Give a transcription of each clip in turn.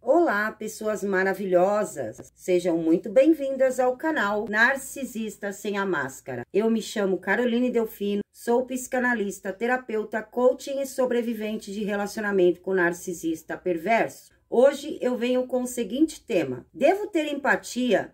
Olá, pessoas maravilhosas! Sejam muito bem-vindas ao canal Narcisista Sem a Máscara. Eu me chamo Caroline Delfino, sou psicanalista, terapeuta, coaching e sobrevivente de relacionamento com narcisista perverso. Hoje eu venho com o seguinte tema: Devo ter empatia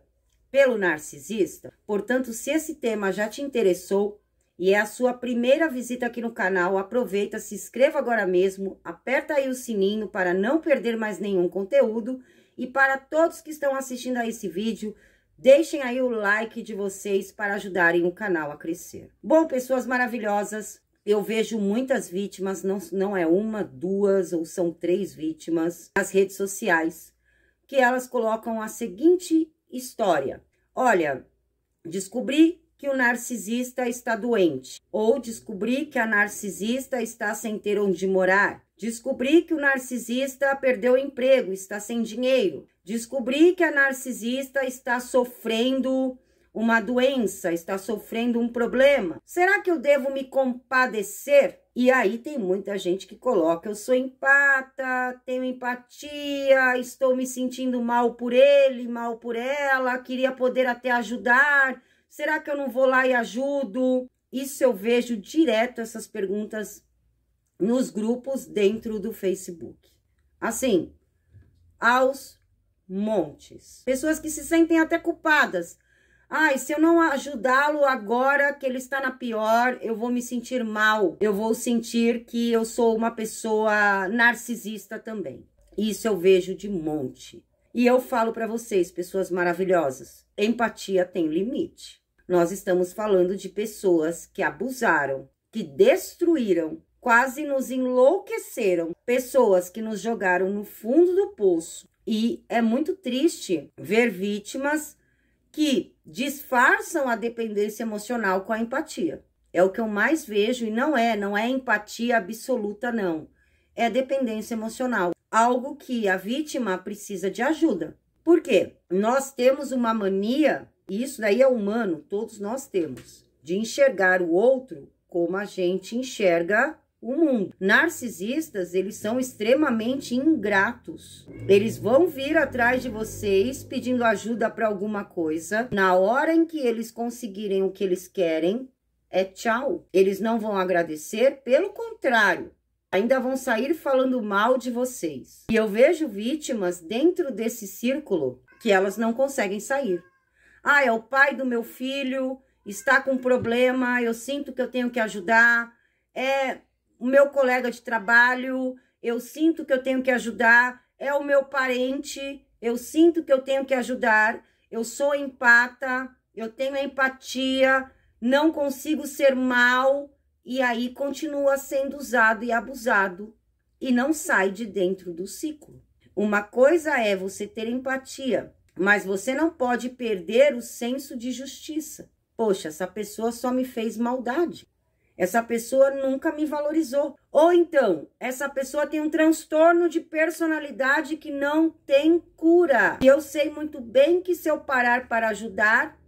pelo narcisista? Portanto, se esse tema já te interessou, e é a sua primeira visita aqui no canal, aproveita, se inscreva agora mesmo, aperta aí o sininho para não perder mais nenhum conteúdo. E para todos que estão assistindo a esse vídeo, deixem aí o like de vocês para ajudarem o canal a crescer. Bom, pessoas maravilhosas, eu vejo muitas vítimas, não, não é uma, duas ou são três vítimas, nas redes sociais, que elas colocam a seguinte história. Olha, descobri que o narcisista está doente, ou descobrir que a narcisista está sem ter onde morar, descobrir que o narcisista perdeu o emprego, está sem dinheiro, descobrir que a narcisista está sofrendo uma doença, está sofrendo um problema. Será que eu devo me compadecer? E aí tem muita gente que coloca, eu sou empata, tenho empatia, estou me sentindo mal por ele, mal por ela, queria poder até ajudar, Será que eu não vou lá e ajudo? Isso eu vejo direto essas perguntas nos grupos dentro do Facebook. Assim, aos montes. Pessoas que se sentem até culpadas. Ai, ah, se eu não ajudá-lo agora que ele está na pior, eu vou me sentir mal. Eu vou sentir que eu sou uma pessoa narcisista também. Isso eu vejo de monte. E eu falo para vocês, pessoas maravilhosas, empatia tem limite. Nós estamos falando de pessoas que abusaram, que destruíram, quase nos enlouqueceram, pessoas que nos jogaram no fundo do poço. E é muito triste ver vítimas que disfarçam a dependência emocional com a empatia. É o que eu mais vejo e não é, não é empatia absoluta não. É dependência emocional algo que a vítima precisa de ajuda. Por quê? Nós temos uma mania, e isso daí é humano, todos nós temos, de enxergar o outro como a gente enxerga o mundo. Narcisistas, eles são extremamente ingratos. Eles vão vir atrás de vocês pedindo ajuda para alguma coisa. Na hora em que eles conseguirem o que eles querem, é tchau. Eles não vão agradecer, pelo contrário, ainda vão sair falando mal de vocês. E eu vejo vítimas dentro desse círculo que elas não conseguem sair. Ah, é o pai do meu filho, está com problema, eu sinto que eu tenho que ajudar. É o meu colega de trabalho, eu sinto que eu tenho que ajudar. É o meu parente, eu sinto que eu tenho que ajudar. Eu sou empata, eu tenho empatia, não consigo ser mal e aí continua sendo usado e abusado e não sai de dentro do ciclo. Uma coisa é você ter empatia, mas você não pode perder o senso de justiça. Poxa, essa pessoa só me fez maldade. Essa pessoa nunca me valorizou. Ou então, essa pessoa tem um transtorno de personalidade que não tem cura. E eu sei muito bem que se eu parar para ajudar,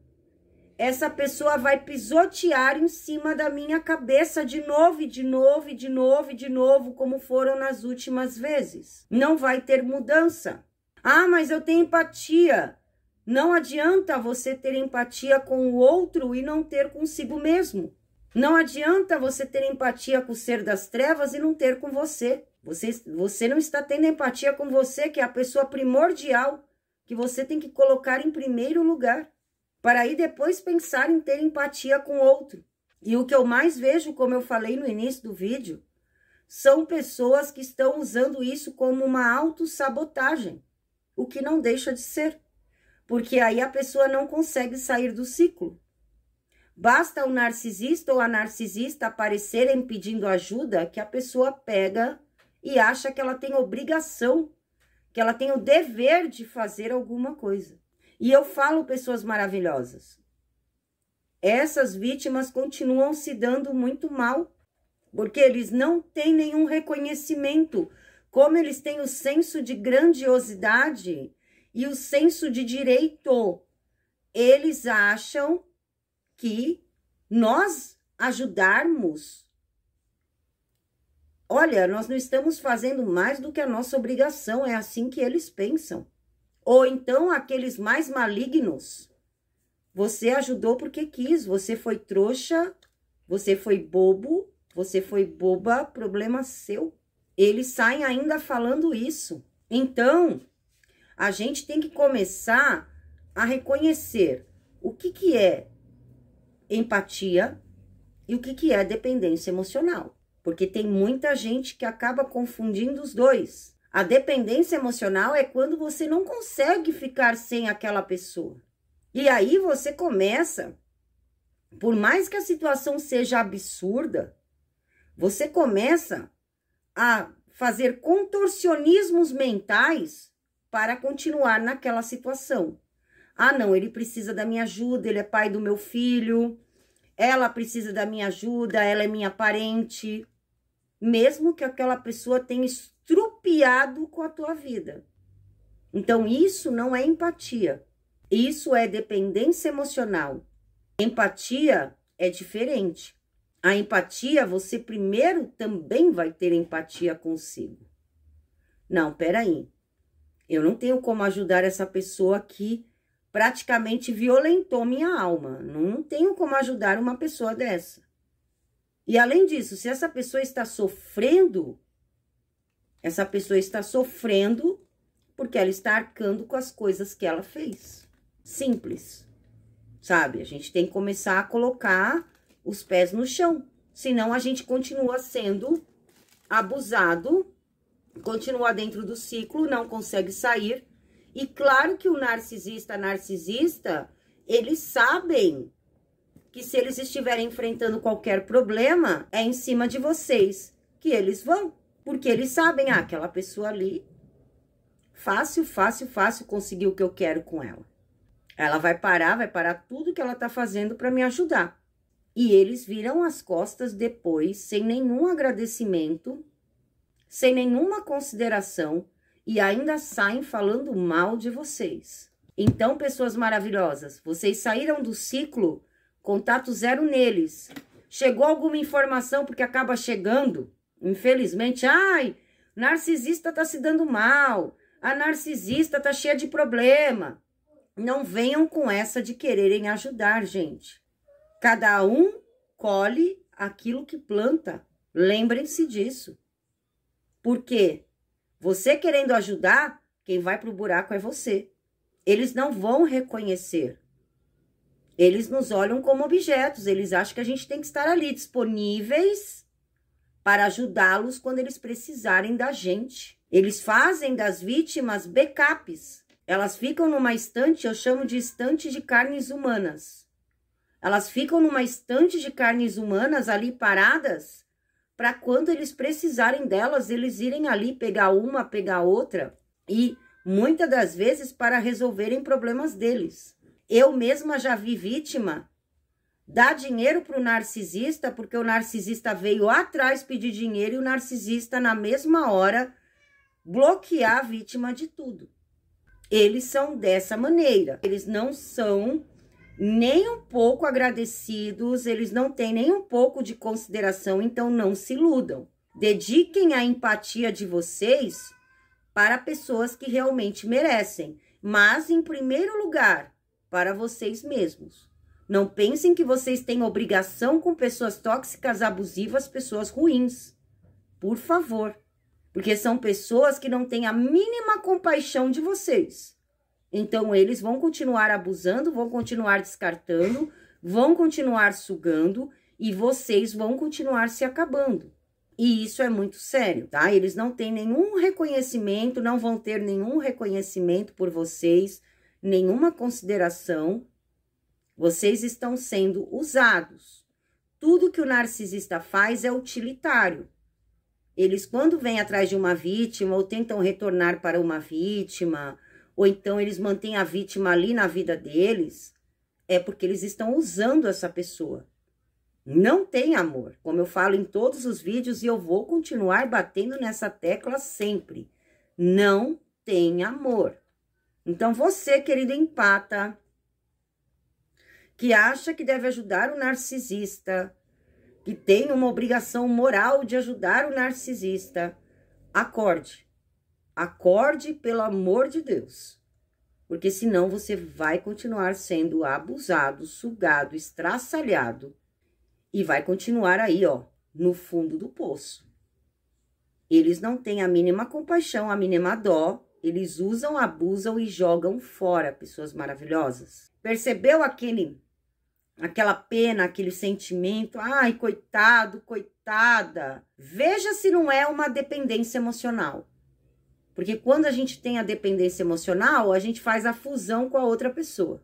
essa pessoa vai pisotear em cima da minha cabeça de novo, e de novo, e de novo, e de novo, como foram nas últimas vezes. Não vai ter mudança. Ah, mas eu tenho empatia. Não adianta você ter empatia com o outro e não ter consigo mesmo. Não adianta você ter empatia com o ser das trevas e não ter com você. Você, você não está tendo empatia com você, que é a pessoa primordial que você tem que colocar em primeiro lugar para aí depois pensar em ter empatia com o outro. E o que eu mais vejo, como eu falei no início do vídeo, são pessoas que estão usando isso como uma autossabotagem, o que não deixa de ser, porque aí a pessoa não consegue sair do ciclo. Basta o narcisista ou a narcisista aparecerem pedindo ajuda que a pessoa pega e acha que ela tem obrigação, que ela tem o dever de fazer alguma coisa. E eu falo pessoas maravilhosas. Essas vítimas continuam se dando muito mal, porque eles não têm nenhum reconhecimento. Como eles têm o senso de grandiosidade e o senso de direito, eles acham que nós ajudarmos. Olha, nós não estamos fazendo mais do que a nossa obrigação, é assim que eles pensam. Ou então aqueles mais malignos. Você ajudou porque quis, você foi trouxa, você foi bobo, você foi boba, problema seu. Eles saem ainda falando isso. Então, a gente tem que começar a reconhecer o que, que é empatia e o que, que é dependência emocional. Porque tem muita gente que acaba confundindo os dois. A dependência emocional é quando você não consegue ficar sem aquela pessoa. E aí você começa, por mais que a situação seja absurda, você começa a fazer contorcionismos mentais para continuar naquela situação. Ah, não, ele precisa da minha ajuda, ele é pai do meu filho, ela precisa da minha ajuda, ela é minha parente. Mesmo que aquela pessoa tenha piado com a tua vida. Então, isso não é empatia. Isso é dependência emocional. Empatia é diferente. A empatia, você primeiro também vai ter empatia consigo. Não, peraí. Eu não tenho como ajudar essa pessoa que praticamente violentou minha alma. Não tenho como ajudar uma pessoa dessa. E além disso, se essa pessoa está sofrendo, essa pessoa está sofrendo porque ela está arcando com as coisas que ela fez. Simples. Sabe? A gente tem que começar a colocar os pés no chão. Senão, a gente continua sendo abusado, continua dentro do ciclo, não consegue sair. E claro que o narcisista, narcisista, eles sabem que se eles estiverem enfrentando qualquer problema, é em cima de vocês que eles vão. Porque eles sabem, ah, aquela pessoa ali, fácil, fácil, fácil conseguir o que eu quero com ela. Ela vai parar, vai parar tudo que ela tá fazendo para me ajudar. E eles viram as costas depois, sem nenhum agradecimento, sem nenhuma consideração, e ainda saem falando mal de vocês. Então, pessoas maravilhosas, vocês saíram do ciclo, contato zero neles. Chegou alguma informação, porque acaba chegando. Infelizmente, ai, narcisista tá se dando mal, a narcisista tá cheia de problema. Não venham com essa de quererem ajudar, gente. Cada um colhe aquilo que planta. Lembrem-se disso. Porque você querendo ajudar, quem vai pro buraco é você. Eles não vão reconhecer. Eles nos olham como objetos, eles acham que a gente tem que estar ali disponíveis para ajudá-los quando eles precisarem da gente. Eles fazem das vítimas backups. Elas ficam numa estante, eu chamo de estante de carnes humanas. Elas ficam numa estante de carnes humanas ali paradas para quando eles precisarem delas, eles irem ali pegar uma, pegar outra e muitas das vezes para resolverem problemas deles. Eu mesma já vi vítima Dá dinheiro para o narcisista, porque o narcisista veio atrás pedir dinheiro e o narcisista, na mesma hora, bloquear a vítima de tudo. Eles são dessa maneira. Eles não são nem um pouco agradecidos, eles não têm nem um pouco de consideração, então não se iludam. Dediquem a empatia de vocês para pessoas que realmente merecem, mas em primeiro lugar, para vocês mesmos. Não pensem que vocês têm obrigação com pessoas tóxicas, abusivas, pessoas ruins. Por favor. Porque são pessoas que não têm a mínima compaixão de vocês. Então, eles vão continuar abusando, vão continuar descartando, vão continuar sugando e vocês vão continuar se acabando. E isso é muito sério, tá? Eles não têm nenhum reconhecimento, não vão ter nenhum reconhecimento por vocês, nenhuma consideração. Vocês estão sendo usados. Tudo que o narcisista faz é utilitário. Eles, quando vêm atrás de uma vítima ou tentam retornar para uma vítima, ou então eles mantêm a vítima ali na vida deles, é porque eles estão usando essa pessoa. Não tem amor, como eu falo em todos os vídeos e eu vou continuar batendo nessa tecla sempre. Não tem amor. Então você, querido empata, que acha que deve ajudar o narcisista, que tem uma obrigação moral de ajudar o narcisista, acorde. Acorde, pelo amor de Deus. Porque senão você vai continuar sendo abusado, sugado, estraçalhado e vai continuar aí, ó, no fundo do poço. Eles não têm a mínima compaixão, a mínima dó, eles usam, abusam e jogam fora pessoas maravilhosas. Percebeu aquele aquela pena, aquele sentimento, ai, coitado, coitada. Veja se não é uma dependência emocional. Porque quando a gente tem a dependência emocional, a gente faz a fusão com a outra pessoa.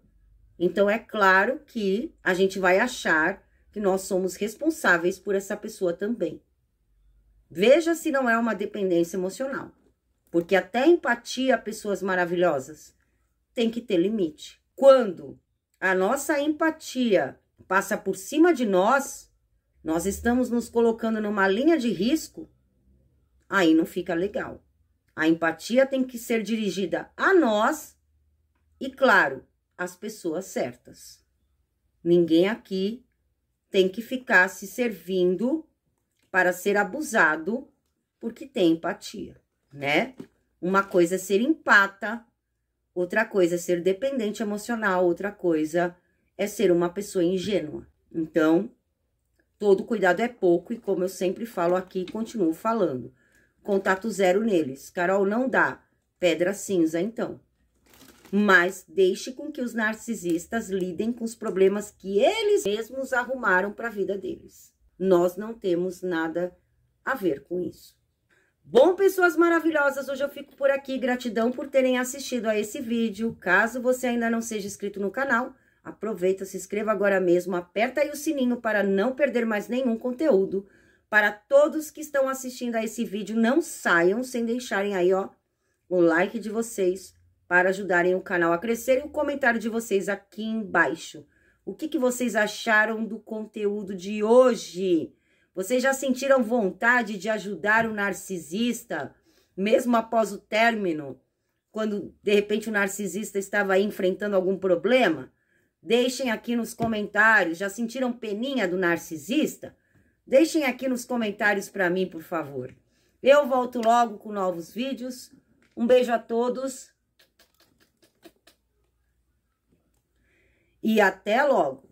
Então é claro que a gente vai achar que nós somos responsáveis por essa pessoa também. Veja se não é uma dependência emocional. Porque até empatia a pessoas maravilhosas tem que ter limite. Quando a nossa empatia passa por cima de nós, nós estamos nos colocando numa linha de risco, aí não fica legal. A empatia tem que ser dirigida a nós e, claro, às pessoas certas. Ninguém aqui tem que ficar se servindo para ser abusado porque tem empatia, né? Uma coisa é ser empata, Outra coisa é ser dependente emocional, outra coisa é ser uma pessoa ingênua. Então, todo cuidado é pouco e como eu sempre falo aqui, e continuo falando. Contato zero neles. Carol, não dá. Pedra cinza, então. Mas deixe com que os narcisistas lidem com os problemas que eles mesmos arrumaram para a vida deles. Nós não temos nada a ver com isso. Bom, pessoas maravilhosas, hoje eu fico por aqui. Gratidão por terem assistido a esse vídeo. Caso você ainda não seja inscrito no canal, aproveita, se inscreva agora mesmo, aperta aí o sininho para não perder mais nenhum conteúdo. Para todos que estão assistindo a esse vídeo, não saiam sem deixarem aí, ó, o like de vocês para ajudarem o canal a crescer e o comentário de vocês aqui embaixo. O que, que vocês acharam do conteúdo de hoje? Vocês já sentiram vontade de ajudar o narcisista, mesmo após o término, quando de repente o narcisista estava enfrentando algum problema? Deixem aqui nos comentários. Já sentiram peninha do narcisista? Deixem aqui nos comentários para mim, por favor. Eu volto logo com novos vídeos. Um beijo a todos. E até logo.